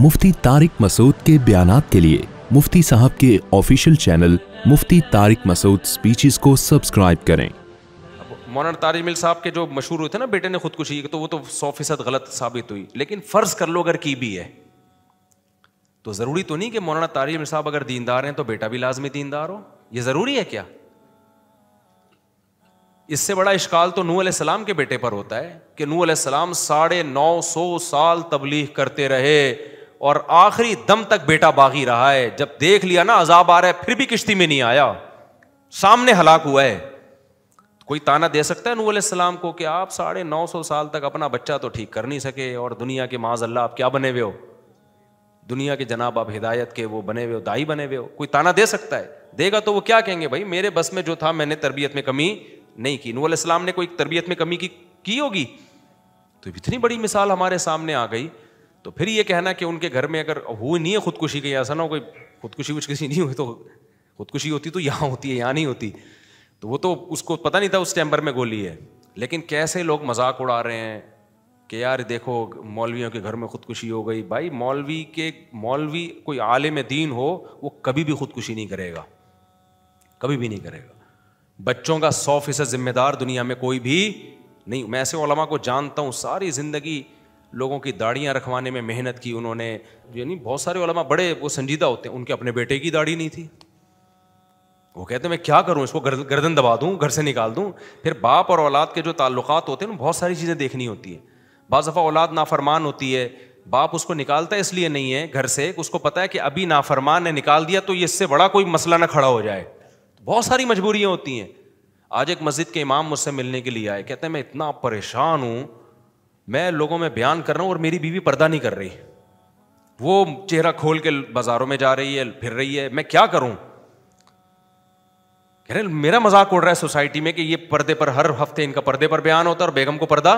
मुफ्ती तारिक मसूद के बयान के लिए मुफ्ती साहब के official channel Mufti Tariq Masood speeches को सब्सक्राइब करें मौलाना तारिक मिल साहब के जो मशहूर हुए थे ना बेटे ने खुदकुशी की तो वो तो सौ फीसद गलत साबित हुई लेकिन फ़र्ज़ कर लो अगर की भी है तो ज़रूरी तो नहीं कि मौलाना तारिक मिल साहब अगर दीनदार हैं तो बेटा भी लाजमी दीनदार हो ये ज़रूरी है क्या इससे बड़ा इश्काल तो नूह सलाम के बेटे पर होता है कि नूह सलाम साढ़े नौ सौ साल तबलीग करते रहे और आखिरी दम तक बेटा बागी रहा है जब देख लिया ना अजाब आ रहा है फिर भी किश्ती में नहीं आया सामने हलाक हुआ है कोई ताना दे सकता है नूह सलाम को कि आप साढ़े नौ सौ साल तक अपना बच्चा तो ठीक कर नहीं सके और दुनिया के माजल्ला आप क्या बने हुए हो दुनिया के जनाब आप हिदायत के वो बने हुए हो दाई बने हुए हो कोई ताना दे सकता है देगा तो वो क्या कहेंगे भाई मेरे बस में जो था मैंने तरबियत में कमी नहीं की नूह सलाम ने कोई तरबियत में कमी की, की होगी तो इतनी बड़ी मिसाल हमारे सामने आ गई तो फिर ये कहना कि उनके घर में अगर हुई नहीं है खुदकुशी कहीं ऐसा ना कोई खुदकुशी कुछ किसी नहीं हुई तो खुदकुशी होती तो यहाँ होती है यहाँ नहीं होती तो वो तो उसको पता नहीं था उस टेम्पर में गोली है लेकिन कैसे लोग मजाक उड़ा रहे हैं कि यार देखो मौलवियों के घर में खुदकुशी हो गई भाई मौलवी के मौलवी कोई आलिम दीन हो वो कभी भी खुदकुशी नहीं करेगा कभी भी नहीं करेगा बच्चों का सौ फीसद जिम्मेदार दुनिया में कोई भी नहीं मैं ऐसे को जानता हूँ सारी ज़िंदगी लोगों की दाढ़ियाँ रखवाने में मेहनत की उन्होंने यानी बहुत सारे ओलमा बड़े वो संजीदा होते हैं उनके अपने बेटे की दाढ़ी नहीं थी वो कहते मैं क्या करूँ इसको गर्दन दबा दूँ घर से निकाल दूँ फिर बाप और औलाद के जो ताल्लुकात होते हैं ना बहुत सारी चीज़ें देखनी होती हैं बज दफ़ा औलाद नाफरमान होती है बाप उसको निकालता है इसलिए नहीं है घर से उसको पता है कि अभी नाफरमान ने निकाल दिया तो इससे बड़ा कोई मसला ना खड़ा हो जाए बहुत सारी मजबूरियाँ होती हैं आज एक मस्जिद के इमाम मुझसे मिलने के लिए आए कहते हैं मैं इतना परेशान हूँ मैं लोगों में बयान कर रहा हूं और मेरी बीवी पर्दा नहीं कर रही वो चेहरा खोल के बाजारों में जा रही है फिर रही है मैं क्या करूं कह रहे मेरा मजाक उड़ रहा है सोसाइटी में कि ये पर्दे पर हर हफ्ते इनका पर्दे पर बयान होता है और बेगम को पर्दा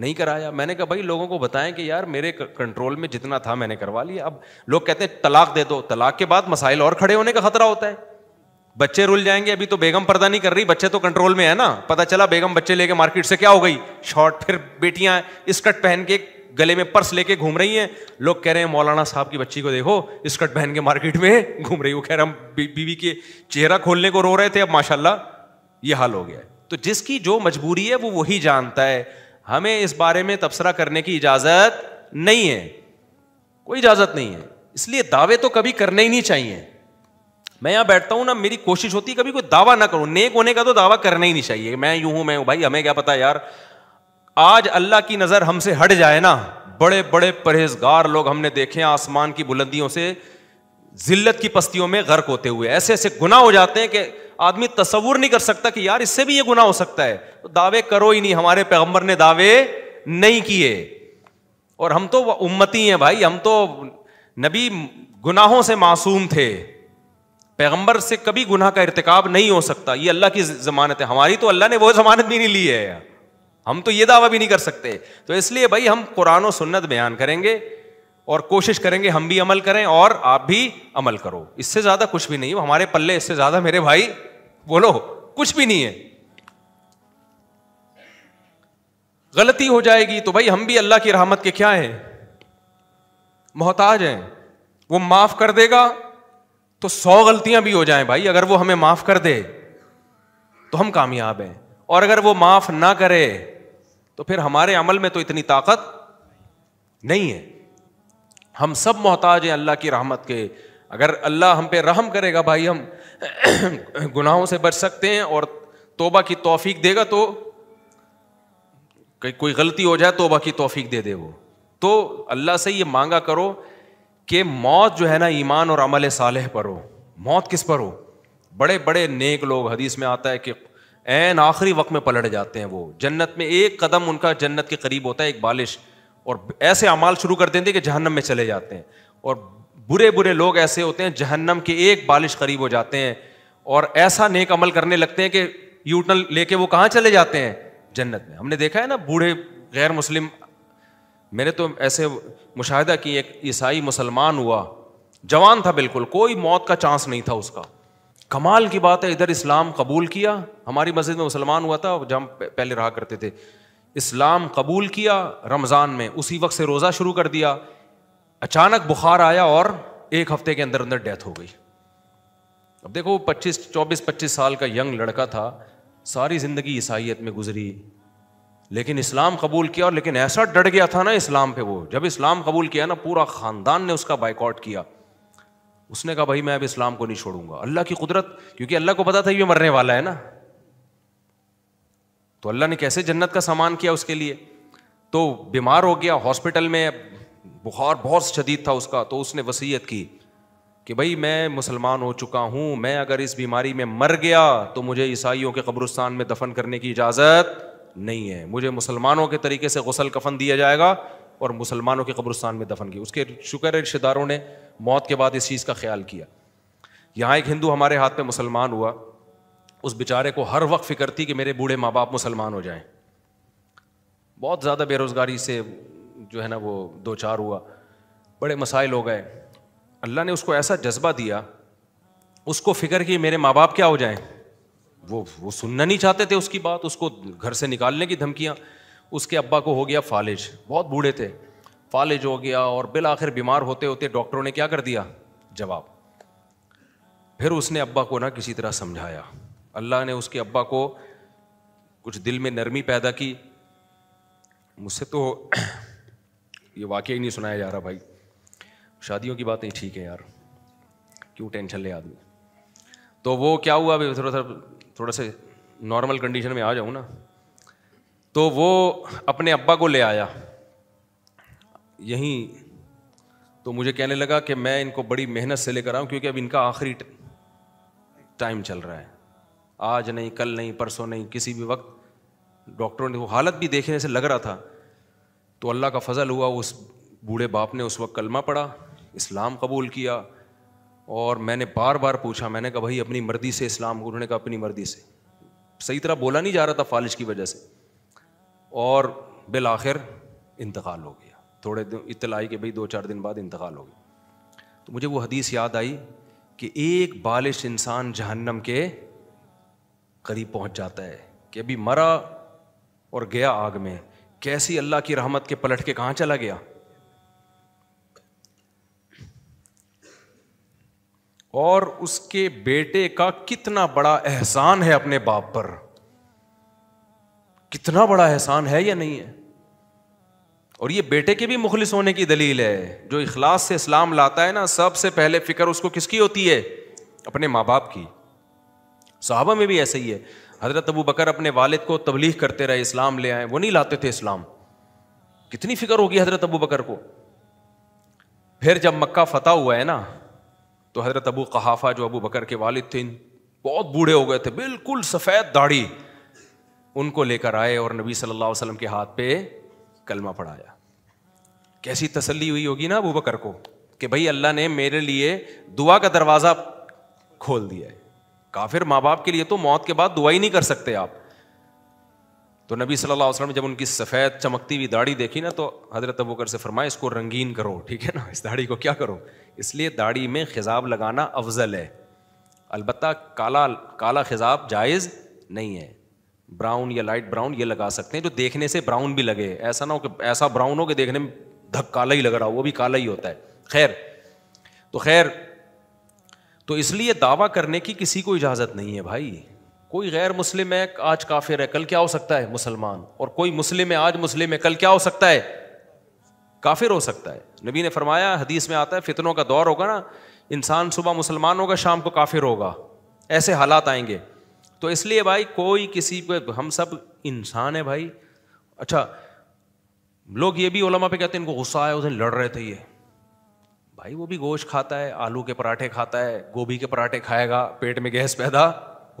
नहीं कराया मैंने कहा भाई लोगों को बताएं कि यार मेरे कंट्रोल में जितना था मैंने करवा लिया अब लोग कहते हैं तलाक दे दो तलाक के बाद मसाइल और खड़े होने का खतरा होता है बच्चे रुल जाएंगे अभी तो बेगम पर्दा नहीं कर रही बच्चे तो कंट्रोल में है ना पता चला बेगम बच्चे लेके मार्केट से क्या हो गई शॉर्ट फिर बेटियां स्कर्ट पहन के गले में पर्स लेके घूम रही हैं लोग कह रहे हैं मौलाना साहब की बच्ची को देखो स्कर्ट पहन के मार्केट में घूम रही वो कह रहे हम बीवी के चेहरा खोलने को रो रहे थे अब माशाला ये हाल हो गया तो जिसकी जो मजबूरी है वो वही जानता है हमें इस बारे में तबसरा करने की इजाजत नहीं है कोई इजाजत नहीं है इसलिए दावे तो कभी करने ही नहीं चाहिए मैं यहाँ बैठता हूँ ना मेरी कोशिश होती है कभी कोई दावा ना करूँ नेक होने का तो दावा करना ही नहीं चाहिए मैं यूं हूं मैं हूं भाई हमें क्या पता यार आज अल्लाह की नज़र हमसे हट जाए ना बड़े बड़े परहेजगार लोग हमने देखे आसमान की बुलंदियों से जिल्लत की पस्तियों में गर्क होते हुए ऐसे ऐसे गुना हो जाते हैं कि आदमी तस्वूर नहीं कर सकता कि यार इससे भी ये गुना हो सकता है तो दावे करो ही नहीं हमारे पैगंबर ने दावे नहीं किए और हम तो उम्मती हैं भाई हम तो नबी गुनाहों से मासूम थे पैगंबर से कभी गुनाह का इरतकाब नहीं हो सकता ये अल्लाह की जमानत है हमारी तो अल्लाह ने वो जमानत भी नहीं ली है हम तो ये दावा भी नहीं कर सकते तो इसलिए भाई हम कुरान और सुन्नत बयान करेंगे और कोशिश करेंगे हम भी अमल करें और आप भी अमल करो इससे ज़्यादा कुछ भी नहीं हमारे पल्ले इससे ज़्यादा मेरे भाई बोलो कुछ भी नहीं है गलती हो जाएगी तो भाई हम भी अल्लाह की रहमत के क्या हैं मोहताज हैं वो माफ़ कर देगा तो सौ गलतियां भी हो जाएं भाई अगर वो हमें माफ कर दे तो हम कामयाब हैं और अगर वो माफ ना करे तो फिर हमारे अमल में तो इतनी ताकत नहीं है हम सब मोहताज हैं अल्लाह की रहमत के अगर अल्लाह हम पे रहम करेगा भाई हम गुनाहों से बच सकते हैं और तोबा की तौफीक देगा तो कोई गलती हो जाए तोबा की तौफीक दे दे वो तो अल्लाह से ये मांगा करो कि मौत जो है ना ईमान और अमल सालह पर हो मौत किस पर हो बड़े बड़े नेक लोग हदीस में आता है कि एन आखिरी वक्त में पलट जाते हैं वो जन्नत में एक कदम उनका जन्नत के करीब होता है एक बालिश और ऐसे अमाल शुरू कर देते हैं कि जहन्नम में चले जाते हैं और बुरे बुरे लोग ऐसे होते हैं जहन्नम के एक बालिश करीब हो जाते हैं और ऐसा नेक अमल करने लगते हैं कि यूटनल लेके वो कहाँ चले जाते हैं जन्नत में हमने देखा है ना बूढ़े गैर मुस्लिम मैंने तो ऐसे मुशाहिदा किए एक ईसाई मुसलमान हुआ जवान था बिल्कुल कोई मौत का चांस नहीं था उसका कमाल की बात है इधर इस्लाम कबूल किया हमारी मस्जिद में मुसलमान हुआ था जहाँ पहले रहा करते थे इस्लाम कबूल किया रमज़ान में उसी वक्त से रोज़ा शुरू कर दिया अचानक बुखार आया और एक हफ्ते के अंदर अंदर डेथ हो गई अब देखो 25 24 25 साल का यंग लड़का था सारी ज़िंदगी ईसाइयत में गुजरी लेकिन इस्लाम कबूल किया और लेकिन ऐसा डट गया था ना इस्लाम पे वो जब इस्लाम कबूल किया ना पूरा ख़ानदान ने उसका बाइकआउट किया उसने कहा भाई मैं अब इस्लाम को नहीं छोड़ूंगा अल्लाह की कुदरत क्योंकि अल्लाह को पता था ये मरने वाला है ना तो अल्लाह ने कैसे जन्नत का सामान किया उसके लिए तो बीमार हो गया हॉस्पिटल में बुखार बहुत शदीद था उसका तो उसने वसीयत की कि भाई मैं मुसलमान हो चुका हूं मैं अगर इस बीमारी में मर गया तो मुझे ईसाइयों के कब्रस्तान में दफन करने की इजाज़त नहीं है मुझे मुसलमानों के तरीके से गसल कफन दिया जाएगा और मुसलमानों के कब्रस्तान में दफन किया उसके शुक्र रिश्तेदारों ने मौत के बाद इस चीज़ का ख्याल किया यहाँ एक हिंदू हमारे हाथ में मुसलमान हुआ उस बेचारे को हर वक्त फिक्र थी कि मेरे बूढ़े माँ बाप मुसलमान हो जाएं बहुत ज़्यादा बेरोज़गारी से जो है ना वो दो चार हुआ बड़े मसाइल हो गए अल्लाह ने उसको ऐसा जज्बा दिया उसको फिक्र कि मेरे माँ बाप क्या हो जाएं वो वो सुनना नहीं चाहते थे उसकी बात उसको घर से निकालने की धमकियाँ उसके अब्बा को हो गया फालिज बहुत बूढ़े थे फालिज हो गया और बिल आखिर बीमार होते होते डॉक्टरों ने क्या कर दिया जवाब फिर उसने अब्बा को ना किसी तरह समझाया अल्लाह ने उसके अब्बा को कुछ दिल में नरमी पैदा की मुझसे तो ये वाक्य ही नहीं सुनाया जा रहा भाई शादियों की बातें ठीक है यार क्यों टेंशन ले आदमी तो वो क्या हुआ अभी थोड़ा सा थोड़ा से नॉर्मल कंडीशन में आ जाऊँ ना तो वो अपने अब्बा को ले आया यहीं तो मुझे कहने लगा कि मैं इनको बड़ी मेहनत से लेकर आऊँ क्योंकि अब इनका आखिरी टाइम चल रहा है आज नहीं कल नहीं परसों नहीं किसी भी वक्त डॉक्टरों ने वो हालत भी देखने से लग रहा था तो अल्लाह का फजल हुआ उस बूढ़े बाप ने उस वक्त कलमा पढ़ा इस्लाम कबूल किया और मैंने बार बार पूछा मैंने कहा भाई अपनी मर्जी से इस्लाम को उन्होंने कहा अपनी मर्जी से सही तरह बोला नहीं जा रहा था फालिश की वजह से और बिल आखिर इंतकाल हो गया थोड़े दिन इतला आई कि भाई दो चार दिन बाद इंतकाल हो गया तो मुझे वो हदीस याद आई कि एक बालिश इंसान जहन्नम के करीब पहुंच जाता है कि अभी मरा और गया आग में कैसी अल्लाह की रहमत के पलट के कहाँ चला गया और उसके बेटे का कितना बड़ा एहसान है अपने बाप पर कितना बड़ा एहसान है या नहीं है और ये बेटे के भी मुखलिस होने की दलील है जो इखलास से इस्लाम लाता है ना सबसे पहले फिक्र उसको किसकी होती है अपने माँ बाप की साहबा में भी ऐसा ही है हज़रत अबू बकर अपने वालिद को तबलीग करते रहे इस्लाम ले आए वो नहीं लाते थे इस्लाम कितनी फिक्र होगी हज़रत अबू बकर को फिर जब मक्का फतह हुआ है ना तो हज़रत अबू कहाफ़ा जो अबू बकर के वालिद थे बहुत बूढ़े हो गए थे बिल्कुल सफ़ेद दाढ़ी उनको लेकर आए और नबी सल्लल्लाहु अलैहि वसल्लम के हाथ पे कलमा पढ़ाया कैसी तसल्ली हुई होगी ना अबू बकर को कि भाई अल्लाह ने मेरे लिए दुआ का दरवाज़ा खोल दिया है काफिर माँ बाप के लिए तो मौत के बाद दुआ ही नहीं कर सकते आप तो नबी सल वसलम ने जब उनकी सफ़ेद चमकती हुई दाढ़ी देखी ना तो हज़रत अबू से फरमाए इसको रंगीन करो ठीक है ना इस दाढ़ी को क्या करो इसलिए दाढ़ी में खिजाब लगाना अफजल है अलबत् काला काला खिजाब जायज़ नहीं है ब्राउन या लाइट ब्राउन ये लगा सकते हैं जो देखने से ब्राउन भी लगे ऐसा ना हो कि ऐसा ब्राउन हो कि देखने में धक काला ही लग रहा हो वो भी काला ही होता है खैर तो खैर तो इसलिए दावा करने की किसी को इजाज़त नहीं है भाई कोई गैर मुस्लिम है आज काफिर है कल क्या हो सकता है मुसलमान और कोई मुस्लिम है आज मुस्लिम है कल क्या हो सकता है काफिर हो सकता है नबी ने फरमाया हदीस में आता है फितनों का दौर होगा ना इंसान सुबह मुसलमान होगा शाम को काफिर होगा ऐसे हालात आएंगे तो इसलिए भाई कोई किसी पर हम सब इंसान है भाई अच्छा लोग ये भी ओलमा पे कहते हैं इनको गुस्सा आया उस दिन लड़ रहे थे ये भाई वो भी गोश्त खाता है आलू के पराठे खाता है गोभी के पराठे खाएगा पेट में गैस पैदा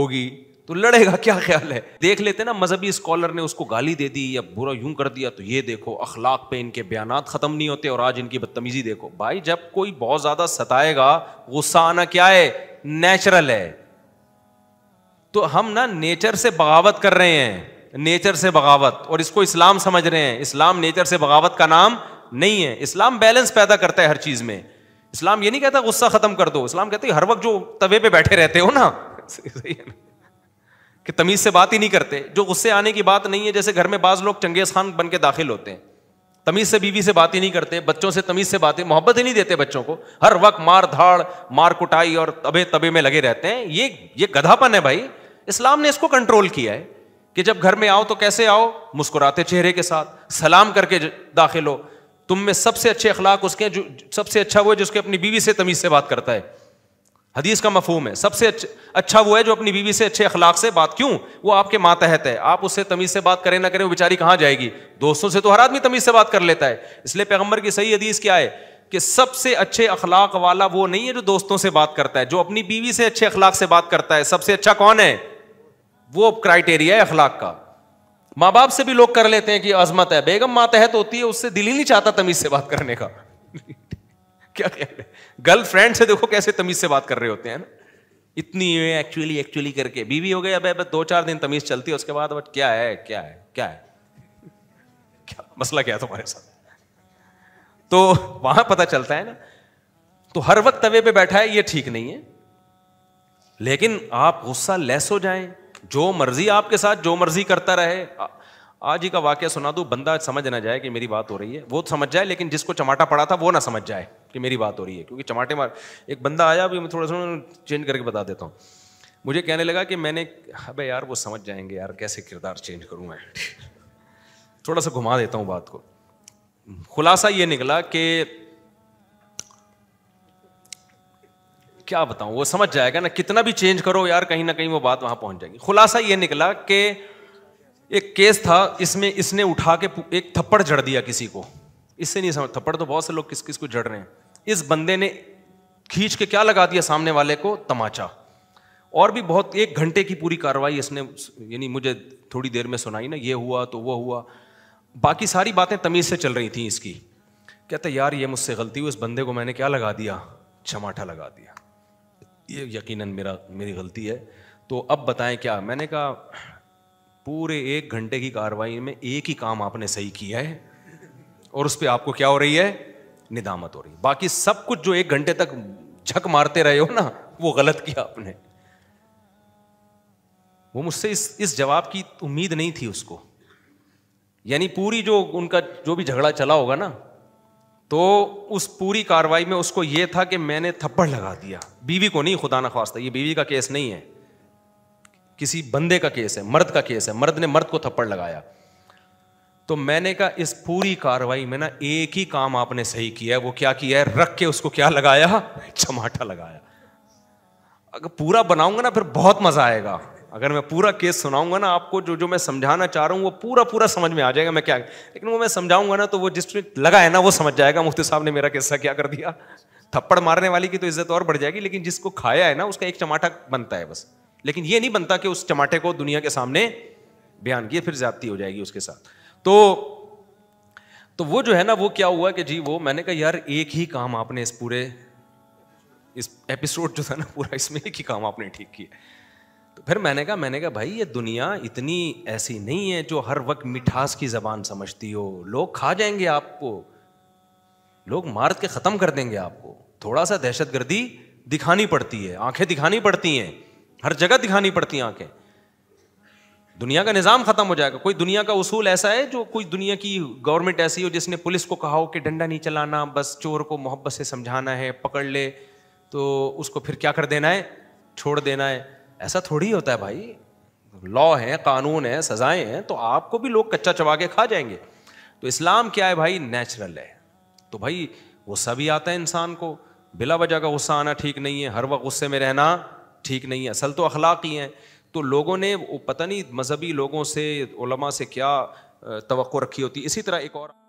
होगी तो लड़ेगा क्या ख्याल है देख लेते ना मजहबी स्कॉलर ने उसको गाली दे दी या बुरा यूं कर दिया तो ये देखो अखलाक पे इनके बयान ख़त्म नहीं होते और आज इनकी बदतमीजी देखो भाई जब कोई बहुत ज़्यादा सताएगा गुस्सा आना क्या है नेचुरल है तो हम ना नेचर से बगावत कर रहे हैं नेचर से बगावत और इसको इस्लाम समझ रहे हैं इस्लाम नेचर से बगावत का नाम नहीं है इस्लाम बैलेंस पैदा करता है हर चीज़ में इस्लाम ये नहीं कहता गुस्सा ख़त्म कर दो इस्लाम कहते हर वक्त जो तवे पे बैठे रहते हो ना सही है ना कि तमीज़ से बात ही नहीं करते जो गुस्से आने की बात नहीं है जैसे घर में बाज़ लोग चंगेज़ खान बन के दाखिल होते हैं तमीज़ से बीवी से बात ही नहीं करते बच्चों से तमीज़ से बातें मोहब्बत ही नहीं देते बच्चों को हर वक्त मार धाड़ मार कुटाई और तबे तबे में लगे रहते हैं ये ये गधापन है भाई इस्लाम ने इसको कंट्रोल किया है कि जब घर में आओ तो कैसे आओ मुस्कुराते चेहरे के साथ सलाम करके दाखिल हो तुम में सबसे अच्छे अखलाक उसके जो सबसे अच्छा वो है जिसके अपनी बीवी से तमीज़ से बात करता है हदीस का मफहम है सबसे अच्छा वो है जो अपनी बीवी से अच्छे अखलाक से बात क्यों वो आपके मातहत है आप उससे तमीज़ से बात करें ना करें वो बेचारी कहाँ जाएगी दोस्तों से तो हर आदमी तमीज़ से बात कर लेता है इसलिए पैगम्बर की सही हदीस क्या है कि सबसे अच्छे अखलाक वाला वो नहीं है जो दोस्तों से बात करता है जो अपनी बीवी से अच्छे अखलाक से बात करता है सबसे अच्छा कौन है वो क्राइटेरिया है अखलाक का माँ बाप से भी लोग कर लेते हैं कि अजमत है बेगम मातहत होती है उससे दिल ही नहीं चाहता तमीज़ से बात करने का क्या ख्याल है गर्ल फ्रेंड से देखो कैसे तमीज से बात कर रहे होते हैं ना इतनी एक्चुअली एक्चुअली करके बीवी हो गई अब बस दो चार दिन तमीज चलती है उसके बाद बट क्या है क्या है क्या है क्या मसला क्या है तुम्हारे साथ तो वहां पता चलता है ना तो हर वक्त तवे पे बैठा है ये ठीक नहीं है लेकिन आप गुस्सा लेस हो जाए जो मर्जी आपके साथ जो मर्जी करता रहे आज ही का वाक्य सुना दू बंदा समझ ना जाए कि मेरी बात हो रही है वो तो समझ जाए लेकिन जिसको चमाटा पड़ा था वो ना समझ जाए कि मेरी बात हो रही है क्योंकि चमाटे मार एक बंदा आया अभी मैं थोड़ा सा चेंज करके बता देता हूँ मुझे कहने लगा कि मैंने अबे यार वो समझ जाएंगे यार कैसे किरदार चेंज करूँ मैं थोड़ा सा घुमा देता हूँ बात को खुलासा ये निकला कि क्या बताऊँ वो समझ जाएगा ना कितना भी चेंज करो यार कहीं ना कहीं वो बात वहां पहुंच जाएगी खुलासा ये निकला कि एक केस था इसमें इसने उठा के एक थप्पड़ जड़ दिया किसी को इससे नहीं समझ थप्पड़ तो बहुत से लोग किस किस को जड़ रहे हैं इस बंदे ने खींच के क्या लगा दिया सामने वाले को तमाचा और भी बहुत एक घंटे की पूरी कार्रवाई इसने यानी मुझे थोड़ी देर में सुनाई ना ये हुआ तो वो हुआ बाकी सारी बातें तमीज़ से चल रही थी इसकी कहते यार ये मुझसे गलती हुई उस बंदे को मैंने क्या लगा दिया छमाठा लगा दिया ये यकीनन मेरा मेरी गलती है तो अब बताएं क्या मैंने कहा पूरे एक घंटे की कार्रवाई में एक ही काम आपने सही किया है और उस पर आपको क्या हो रही है निदामत हो रही है बाकी सब कुछ जो एक घंटे तक झक मारते रहे हो ना वो गलत किया आपने वो मुझसे इस इस जवाब की उम्मीद नहीं थी उसको यानी पूरी जो उनका जो भी झगड़ा चला होगा ना तो उस पूरी कार्रवाई में उसको यह था कि मैंने थप्पड़ लगा दिया बीवी को नहीं खुदा ना खास्ता ये बीवी का केस नहीं है किसी बंदे का केस है मर्द का केस है मर्द ने मर्द को थप्पड़ लगाया तो मैंने कहा इस पूरी कार्रवाई में ना एक ही काम आपने सही किया है वो क्या किया है रख के उसको क्या लगाया चमाटा लगाया अगर पूरा बनाऊंगा ना फिर बहुत मजा आएगा अगर मैं पूरा केस सुनाऊंगा ना आपको जो जो मैं समझाना चाह रहा हूँ वो पूरा पूरा समझ में आ जाएगा मैं क्या लेकिन वो मैं समझाऊंगा ना तो वो जिसमें लगा है ना वो समझ जाएगा मुफ्ती साहब ने मेरा किस्सा क्या कर दिया थप्पड़ मारने वाली की तो इज्जत और बढ़ जाएगी लेकिन जिसको खाया है ना उसका एक चमाटा बनता है बस लेकिन ये नहीं बनता कि उस टमाटे को दुनिया के सामने बयान किए फिर ज्यादती हो जाएगी उसके साथ तो तो वो जो है ना वो क्या हुआ कि जी वो मैंने कहा यार एक ही काम आपने इस पूरे इस एपिसोड जो था ना पूरा इसमें एक ही काम आपने ठीक किया तो फिर मैंने कहा मैंने कहा भाई ये दुनिया इतनी ऐसी नहीं है जो हर वक्त मिठास की जबान समझती हो लोग खा जाएंगे आपको लोग मार के ख़त्म कर देंगे आपको थोड़ा सा दहशतगर्दी दिखानी पड़ती है आंखें दिखानी पड़ती हैं हर जगह दिखानी पड़ती है आंखें दुनिया का निज़ाम ख़त्म हो जाएगा कोई दुनिया का उसूल ऐसा है जो कोई दुनिया की गवर्नमेंट ऐसी हो जिसने पुलिस को कहा हो कि डंडा नहीं चलाना बस चोर को मोहब्बत से समझाना है पकड़ ले तो उसको फिर क्या कर देना है छोड़ देना है ऐसा थोड़ी होता है भाई लॉ है कानून है सज़ाएं हैं तो आपको भी लोग कच्चा चबा के खा जाएंगे तो इस्लाम क्या है भाई नेचुरल है तो भाई गुस्सा भी आता है इंसान को बिला वजह का गुस्सा आना ठीक नहीं है हर वक्त गुस्से में रहना ठीक नहीं है असल तो अखलाक ही हैं तो लोगों ने वो पता नहीं मजहबी लोगों से उलमा से क्या तो रखी होती इसी तरह एक और